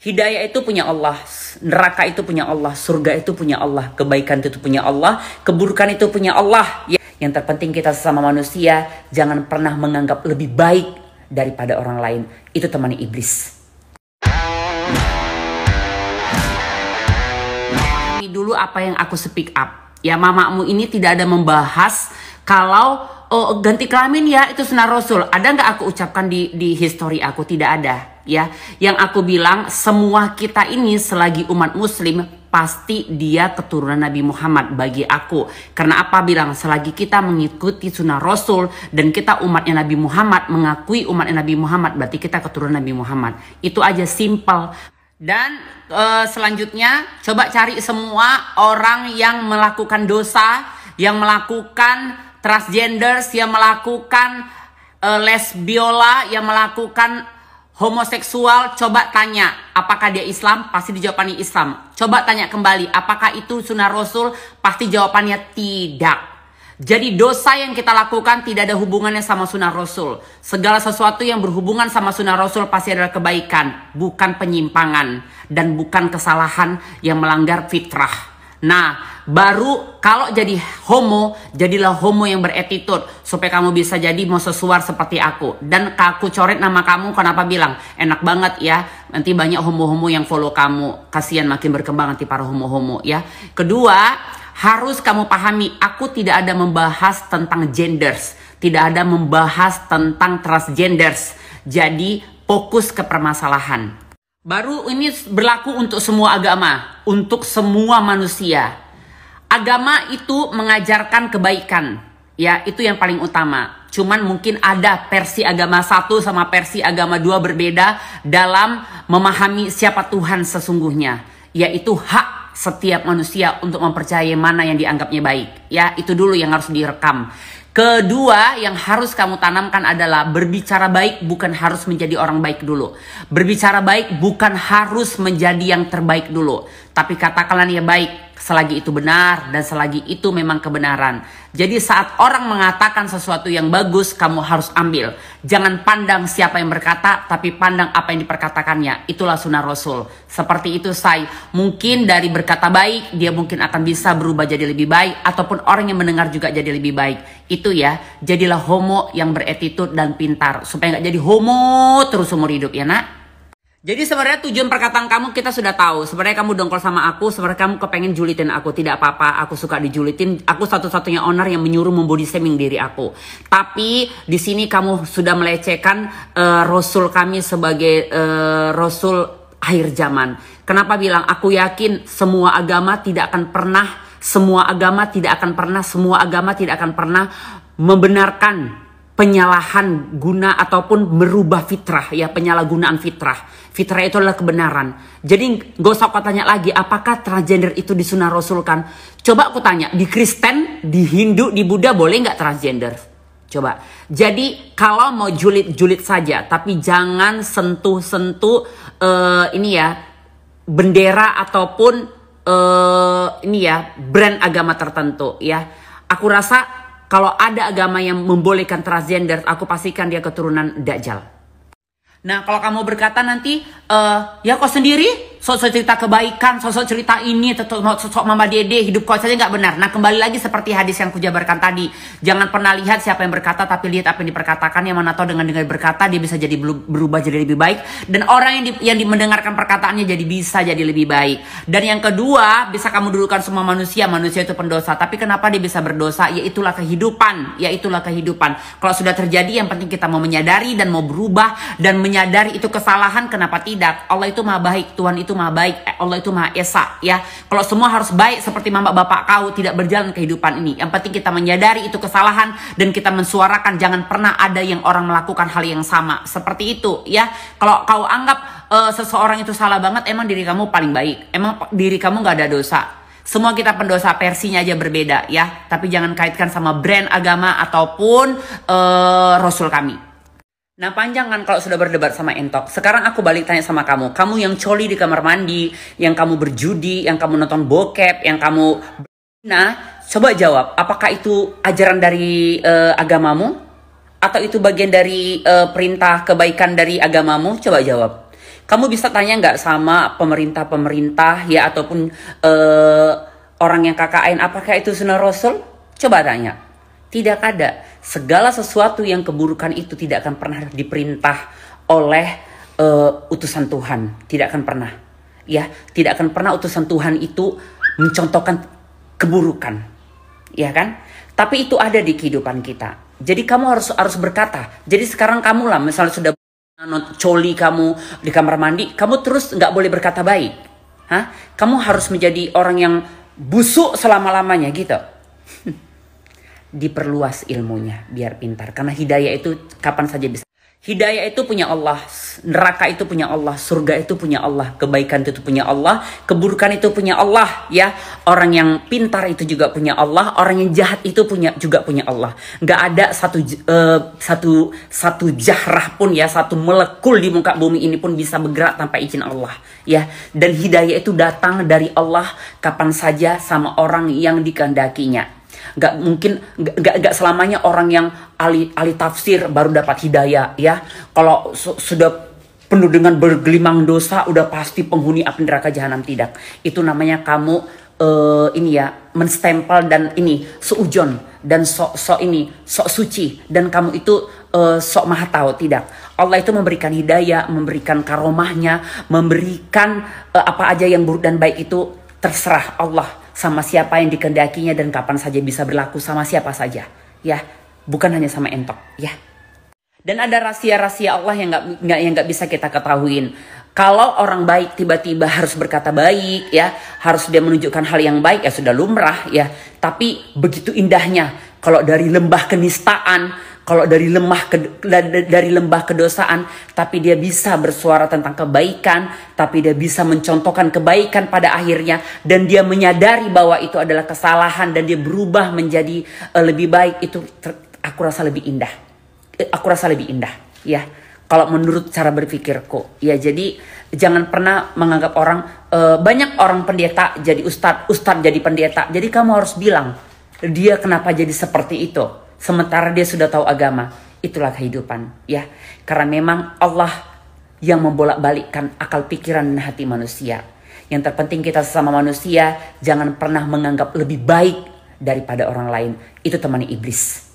Hidayah itu punya Allah, neraka itu punya Allah, surga itu punya Allah, kebaikan itu punya Allah, keburukan itu punya Allah. Ya, yang terpenting kita sesama manusia jangan pernah menganggap lebih baik daripada orang lain. Itu temannya iblis. Ini dulu apa yang aku speak up. Ya mamamu ini tidak ada membahas kalau oh, ganti kelamin ya itu sunnah rasul. Ada nggak aku ucapkan di, di history aku? Tidak ada ya. Yang aku bilang semua kita ini selagi umat muslim pasti dia keturunan Nabi Muhammad bagi aku. Karena apa bilang selagi kita mengikuti sunnah Rasul dan kita umatnya Nabi Muhammad mengakui umatnya Nabi Muhammad berarti kita keturunan Nabi Muhammad. Itu aja simple. Dan e, selanjutnya coba cari semua orang yang melakukan dosa, yang melakukan transgender, yang melakukan e, lesbiola, yang melakukan Homoseksual coba tanya apakah dia Islam pasti dijawabannya Islam. Coba tanya kembali apakah itu sunnah Rasul pasti jawabannya tidak. Jadi dosa yang kita lakukan tidak ada hubungannya sama sunnah Rasul. Segala sesuatu yang berhubungan sama sunnah Rasul pasti adalah kebaikan, bukan penyimpangan dan bukan kesalahan yang melanggar fitrah. Nah, baru kalau jadi homo, jadilah homo yang beretitut supaya kamu bisa jadi mau sesuar seperti aku. Dan aku coret nama kamu kenapa bilang enak banget ya. Nanti banyak homo-homo yang follow kamu. kasian makin berkembang nanti para homo-homo ya. Kedua, harus kamu pahami aku tidak ada membahas tentang genders, tidak ada membahas tentang transgenders. Jadi fokus ke permasalahan. Baru ini berlaku untuk semua agama, untuk semua manusia Agama itu mengajarkan kebaikan, ya itu yang paling utama. Cuman mungkin ada versi agama satu sama versi agama dua berbeda dalam memahami siapa Tuhan sesungguhnya, yaitu hak setiap manusia untuk mempercayai mana yang dianggapnya baik. Ya, itu dulu yang harus direkam. Kedua, yang harus kamu tanamkan adalah berbicara baik bukan harus menjadi orang baik dulu. Berbicara baik bukan harus menjadi yang terbaik dulu, tapi katakanlah ya baik selagi itu benar dan selagi itu memang kebenaran. Jadi saat orang mengatakan sesuatu yang bagus kamu harus ambil. Jangan pandang siapa yang berkata tapi pandang apa yang diperkatakannya. Itulah sunnah Rasul. Seperti itu saya mungkin dari berkata baik dia mungkin akan bisa berubah jadi lebih baik ataupun orang yang mendengar juga jadi lebih baik. Itu ya jadilah homo yang beretitut dan pintar supaya nggak jadi homo terus umur hidup ya nak. Jadi sebenarnya tujuan perkataan kamu kita sudah tahu. Sebenarnya kamu dongkol sama aku, sebenarnya kamu kepengen julitin aku. Tidak apa-apa, aku suka dijulitin. Aku satu-satunya owner yang menyuruh membody shaming diri aku. Tapi di sini kamu sudah melecehkan uh, rasul kami sebagai uh, rasul akhir zaman. Kenapa bilang aku yakin semua agama tidak akan pernah semua agama tidak akan pernah semua agama tidak akan pernah membenarkan penyalahan guna ataupun merubah fitrah ya penyalahgunaan fitrah fitrah itu adalah kebenaran jadi gak usah kau tanya lagi apakah transgender itu disunah rasulkan coba aku tanya di Kristen di Hindu di Buddha boleh nggak transgender coba jadi kalau mau julid-julid saja tapi jangan sentuh-sentuh uh, ini ya bendera ataupun uh, ini ya brand agama tertentu ya aku rasa kalau ada agama yang membolehkan transgender, aku pastikan dia keturunan Dajjal. Nah, kalau kamu berkata nanti, e, ya kok sendiri? sosok cerita kebaikan, sosok cerita ini, sosok mama dede, hidup kau saja nggak benar. Nah kembali lagi seperti hadis yang kujabarkan tadi, jangan pernah lihat siapa yang berkata, tapi lihat apa yang diperkatakan. Yang mana tahu dengan dengar berkata dia bisa jadi berubah jadi lebih baik, dan orang yang di, yang di mendengarkan perkataannya jadi bisa jadi lebih baik. Dan yang kedua, bisa kamu dudukan semua manusia, manusia itu pendosa, tapi kenapa dia bisa berdosa? Ya itulah kehidupan, ya itulah kehidupan. Kalau sudah terjadi, yang penting kita mau menyadari dan mau berubah dan menyadari itu kesalahan, kenapa tidak? Allah itu maha baik, Tuhan itu itu maha baik, eh, Allah itu maha esa ya. Kalau semua harus baik seperti mama bapak kau tidak berjalan kehidupan ini. Yang penting kita menyadari itu kesalahan dan kita mensuarakan jangan pernah ada yang orang melakukan hal yang sama seperti itu ya. Kalau kau anggap uh, seseorang itu salah banget, emang diri kamu paling baik, emang diri kamu nggak ada dosa. Semua kita pendosa versinya aja berbeda ya, tapi jangan kaitkan sama brand agama ataupun uh, rasul kami. Nah panjang kan kalau sudah berdebat sama entok. Sekarang aku balik tanya sama kamu. Kamu yang coli di kamar mandi, yang kamu berjudi, yang kamu nonton bokep, yang kamu... Nah, coba jawab. Apakah itu ajaran dari uh, agamamu? Atau itu bagian dari uh, perintah kebaikan dari agamamu? Coba jawab. Kamu bisa tanya nggak sama pemerintah-pemerintah ya ataupun uh, orang yang KKN apakah itu sunnah rasul? Coba tanya. Tidak ada. Segala sesuatu yang keburukan itu tidak akan pernah diperintah oleh uh, utusan Tuhan. Tidak akan pernah. Ya, tidak akan pernah utusan Tuhan itu mencontohkan keburukan. Ya kan? Tapi itu ada di kehidupan kita. Jadi kamu harus harus berkata. Jadi sekarang kamu lah misalnya sudah coli kamu di kamar mandi, kamu terus nggak boleh berkata baik. Hah? Kamu harus menjadi orang yang busuk selama-lamanya gitu. diperluas ilmunya biar pintar karena hidayah itu kapan saja bisa Hidayah itu punya Allah, neraka itu punya Allah, surga itu punya Allah, kebaikan itu punya Allah, keburukan itu punya Allah, ya. Orang yang pintar itu juga punya Allah, orang yang jahat itu punya juga punya Allah. Gak ada satu uh, satu satu jahrah pun ya, satu melekul di muka bumi ini pun bisa bergerak tanpa izin Allah, ya. Dan hidayah itu datang dari Allah kapan saja sama orang yang dikandakinya Gak mungkin, gak, gak, selamanya orang yang ahli, ahli tafsir baru dapat hidayah ya. Kalau su sudah penuh dengan bergelimang dosa udah pasti penghuni api neraka jahanam tidak itu namanya kamu uh, ini ya menstempel dan ini seujon dan sok sok ini sok suci dan kamu itu uh, sok maha tahu tidak Allah itu memberikan hidayah memberikan karomahnya memberikan uh, apa aja yang buruk dan baik itu terserah Allah sama siapa yang dikendakinya dan kapan saja bisa berlaku sama siapa saja. Ya, bukan hanya sama entok. Ya. Dan ada rahasia-rahasia Allah yang nggak yang nggak bisa kita ketahuin. Kalau orang baik tiba-tiba harus berkata baik ya, harus dia menunjukkan hal yang baik ya sudah lumrah ya. Tapi begitu indahnya kalau dari lembah kenistaan kalau dari lemah ke, dari lembah kedosaan tapi dia bisa bersuara tentang kebaikan tapi dia bisa mencontohkan kebaikan pada akhirnya dan dia menyadari bahwa itu adalah kesalahan dan dia berubah menjadi uh, lebih baik itu ter, aku rasa lebih indah eh, aku rasa lebih indah ya kalau menurut cara berpikirku ya jadi jangan pernah menganggap orang uh, banyak orang pendeta jadi ustadz ustadz jadi pendeta jadi kamu harus bilang dia kenapa jadi seperti itu Sementara dia sudah tahu agama, itulah kehidupan ya. Karena memang Allah yang membolak-balikkan akal pikiran dan hati manusia. Yang terpenting kita sesama manusia jangan pernah menganggap lebih baik daripada orang lain. Itu temannya iblis.